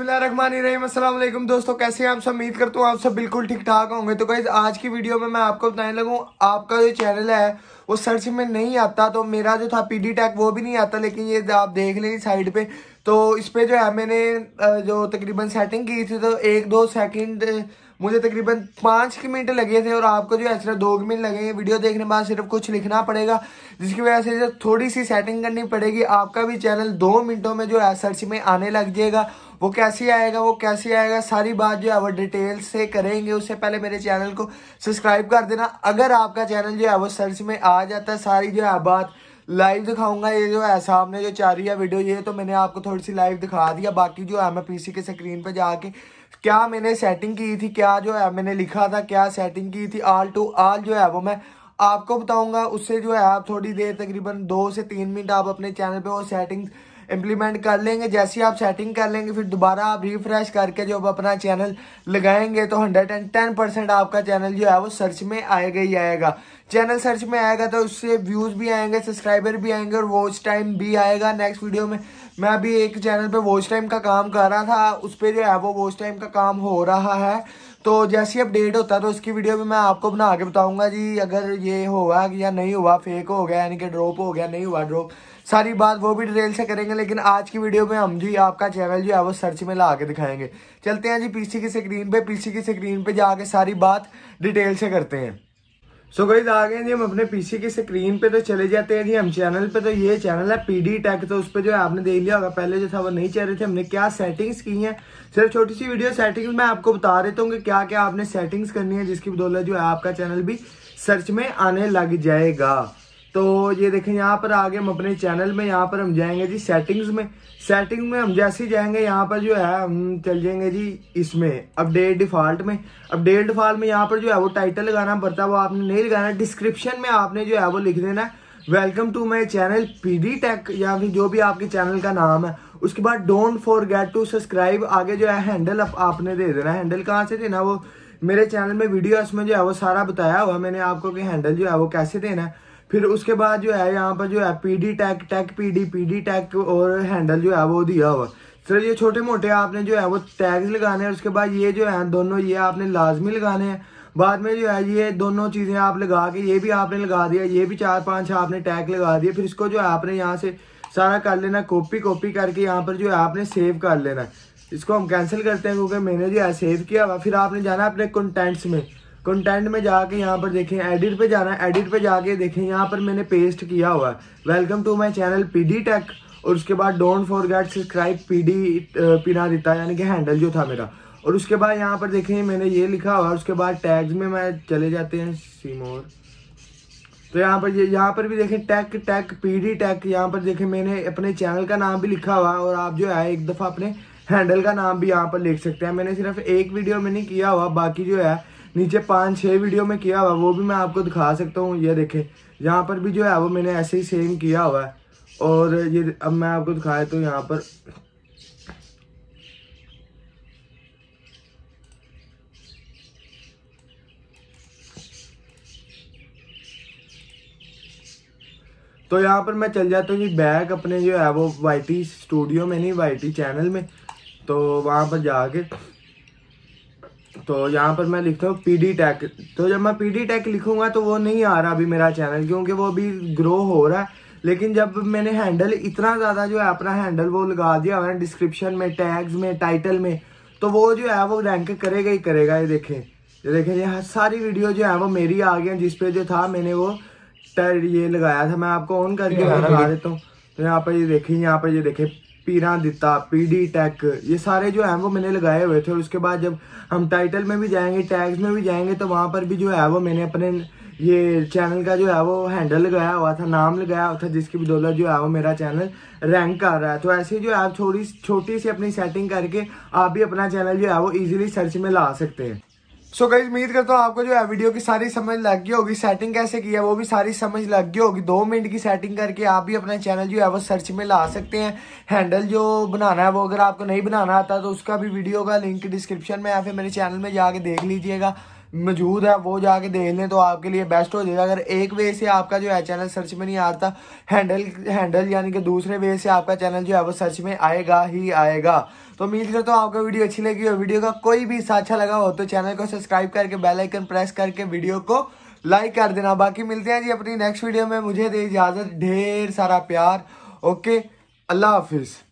बसमिलीम दोस्तों कैसे हैं आप सब उम्मीद करता हूँ आप सब बिल्कुल ठीक ठाक होंगे तो गाइज आज की वीडियो में मैं आपको बताने लगूँ आपका जो चैनल है वो सर्च में नहीं आता तो मेरा जो था पीडी टैग वो भी नहीं आता लेकिन ये आप देख लें साइड पे तो इस पर जो है मैंने जो तकरीबन सेटिंग की थी तो एक दो सेकेंड मुझे तकरीबन पाँच मिनट लगे थे और आपको जो है सिर्फ दो मिनट लगे वीडियो देखने के बाद सिर्फ कुछ लिखना पड़ेगा जिसकी वजह से जो थोड़ी सी सेटिंग करनी पड़ेगी आपका भी चैनल दो मिनटों में जो है सर्च में आने लग जाएगा वो कैसे आएगा वो कैसे आएगा सारी बात जो है वो डिटेल से करेंगे उससे पहले मेरे चैनल को सब्सक्राइब कर देना अगर आपका चैनल जो है वो सर्च में आ जाता है सारी जो है बात लाइव दिखाऊंगा ये जो है सामने जो चाह रही है वीडियो ये तो मैंने आपको थोड़ी सी लाइव दिखा दिया बाकी जो है मैं पी के स्क्रीन पर जाके क्या मैंने सेटिंग की थी क्या जो है मैंने लिखा था क्या सेटिंग की थी आल टू आल जो है वो मैं आपको बताऊंगा उससे जो है आप थोड़ी देर तकरीबन दो से तीन मिनट आप अपने चैनल पे वो सेटिंग्स इम्प्लीमेंट कर लेंगे जैसे ही आप सेटिंग कर लेंगे फिर दोबारा आप रिफ्रेश करके जो अपना चैनल लगाएंगे तो हंड्रेड एंड टेन परसेंट आपका चैनल जो है वो सर्च में आएगा ही आएगा चैनल सर्च में आएगा तो उससे व्यूज़ भी आएंगे सब्सक्राइबर भी आएंगे और वॉच टाइम भी आएगा नेक्स्ट वीडियो में मैं अभी एक चैनल पे वॉच टाइम का काम कर रहा था उस पर जो है वो वॉच टाइम का काम हो रहा है तो जैसे अपडेट होता है तो उसकी वीडियो भी मैं आपको बना के बताऊंगा जी अगर ये हुआ या नहीं हुआ फेक हो गया यानी कि ड्रॉप हो गया नहीं हुआ ड्रॉप सारी बात वो भी डिटेल से करेंगे लेकिन आज की वीडियो में हम जी आपका चैनल जो है वो सर्च में ला के दिखाएंगे चलते हैं जी पीसी की स्क्रीन पे पीसी की स्क्रीन पे जाके सारी बात डिटेल से करते हैं सो so गई आ गए जी हम अपने पीसी की स्क्रीन पे तो चले जाते हैं जी हम चैनल पे तो ये चैनल है पीडी टेक तो उस पर जो है आपने देख लिया होगा पहले जो था वो नहीं चल रहे थे हमने क्या सेटिंग्स की हैं सिर्फ छोटी सी वीडियो सेटिंग्स मैं आपको बता देता हूँ कि क्या क्या आपने सेटिंग्स करनी है जिसकी बदौलत जो है आपका चैनल भी सर्च में आने लग जाएगा तो ये देखें यहाँ पर आगे हम अपने चैनल में यहाँ पर हम जाएंगे जी सेटिंग्स में सेटिंग में हम जैसे ही जाएंगे यहाँ पर जो है हम चल जाएंगे जी इसमें अपडेट डिफॉल्ट में अपडेट डिफॉल्ट में यहाँ पर जो है वो टाइटल लगाना पड़ता है वो आपने नहीं लगाना डिस्क्रिप्शन में आपने जो है वो लिख देना है welcome to my channel D tech या फिर जो भी आपके चैनल का नाम है उसके बाद don't forget to subscribe आगे जो है हैंडल आप, आपने दे देना हैंडल कहाँ से देना वो मेरे चैनल में वीडियो इसमें जो है वो सारा बताया हुआ मैंने आपको कि हैंडल जो है वो कैसे देना है फिर उसके बाद जो है यहाँ पर जो है P D tag tag P D P D tag और हैंडल जो है वो दिया हुआ सर ये छोटे मोटे आपने जो है वो टैग्स लगाने हैं उसके बाद ये जो है दोनों ये आपने लाजमी लगाने हैं बाद में जो है ये दोनों चीज़ें आप लगा के ये भी आपने लगा दिया ये भी चार पाँच आपने टैग लगा दिया फिर इसको जो है आपने यहाँ से सारा कर लेना कॉपी कॉपी करके यहाँ पर जो है आपने सेव कर लेना इसको हम कैंसिल करते हैं क्योंकि मैंने जो है सेव किया हुआ फिर आपने जाना अपने कंटेंट्स में कंटेंट में जाके यहाँ पर देखें एडिट पे जाना है एडिट पे जाके देखें यहाँ पर मैंने पेस्ट किया हुआ है welcome to my channel PD tech और उसके बाद डोंट फॉरगेट सब्सक्राइब पीडी पिना रिता यानी कि हैंडल जो था मेरा और उसके बाद यहाँ पर देखें मैंने ये लिखा हुआ उसके बाद टैग्स में मैं चले जाते हैं सीमोर तो यहाँ पर यहाँ पर भी देखें टेक टेक पी टेक यहाँ पर देखें मैंने अपने चैनल का नाम भी लिखा हुआ और आप जो है एक दफ़ा अपने हैंडल का नाम भी यहाँ पर लिख सकते हैं मैंने सिर्फ एक वीडियो में नहीं किया हुआ बाकी जो है नीचे पाँच छः वीडियो में किया हुआ वो भी मैं आपको दिखा सकता हूँ ये देखे यहाँ पर भी जो है वो मैंने ऐसे ही सेम किया हुआ है और ये अब मैं आपको दिखा देता तो हूँ यहाँ पर तो यहाँ पर मैं चल जाता हूँ जी बैग अपने जो है वो वाई टी स्टूडियो में नहीं वाई टी चैनल में तो वहाँ पर जाके तो यहाँ पर मैं लिखता हूँ पी डी टैक तो जब मैं पी डी टैक लिखूंगा तो वो नहीं आ रहा अभी मेरा चैनल क्योंकि वो अभी ग्रो हो रहा है लेकिन जब मैंने हैंडल इतना ज़्यादा जो है अपना हैंडल वो लगा दिया मैंने डिस्क्रिप्शन में टैग्स में टाइटल में तो वो जो है वो रैंक करेगा ही करेगा ये देखें ये देखें ये सारी वीडियो जो है वो मेरी आ गई जिसपे जो था मैंने वो ये लगाया था मैं आपको ऑन करके लगा देता हूँ तो यहाँ पर ये देखें यहाँ पर ये देखें पीरा दिता पीडी टैक ये सारे जो है वो मैंने लगाए हुए थे और उसके बाद जब हम टाइटल में भी जाएंगे टैग्स में भी जाएंगे तो वहाँ पर भी जो है वो मैंने अपने ये चैनल का जो है वो हैंडल लगाया हुआ था नाम लगाया हुआ था जिसकी बदौलत जो है वो मेरा चैनल रैंक कर रहा है तो ऐसे जो है थोड़ी छोटी सी अपनी सेटिंग करके आप भी अपना चैनल जो है वो इजीली सर्च में ला सकते हैं सो गई उम्मीद करता हूँ आपको जो है वीडियो की सारी समझ लग गई होगी सेटिंग कैसे की है वो भी सारी समझ लग गई होगी दो मिनट की सेटिंग करके आप भी अपना चैनल जो है वो सर्च में ला सकते हैं हैंडल जो बनाना है वो अगर आपको नहीं बनाना आता तो उसका भी वीडियो का लिंक डिस्क्रिप्शन में या फिर मेरे चैनल में जाके देख लीजिएगा मौजूद है वो जाके देख लें तो आपके लिए बेस्ट हो जाएगा अगर एक वे से आपका जो है चैनल सर्च में नहीं आता हैंडल हैंडल यानी कि दूसरे वे से आपका चैनल जो है वो सर्च में आएगा ही आएगा तो उम्मीद करता हूँ आपको वीडियो अच्छी लगी और वीडियो का कोई भी हिस्सा अच्छा लगा हो तो चैनल को सब्सक्राइब करके बेलाइकन प्रेस करके वीडियो को लाइक कर देना बाकी मिलते हैं जी अपनी नेक्स्ट वीडियो में मुझे दे इजाज़त ढेर सारा प्यार ओके अल्लाह हाफिज़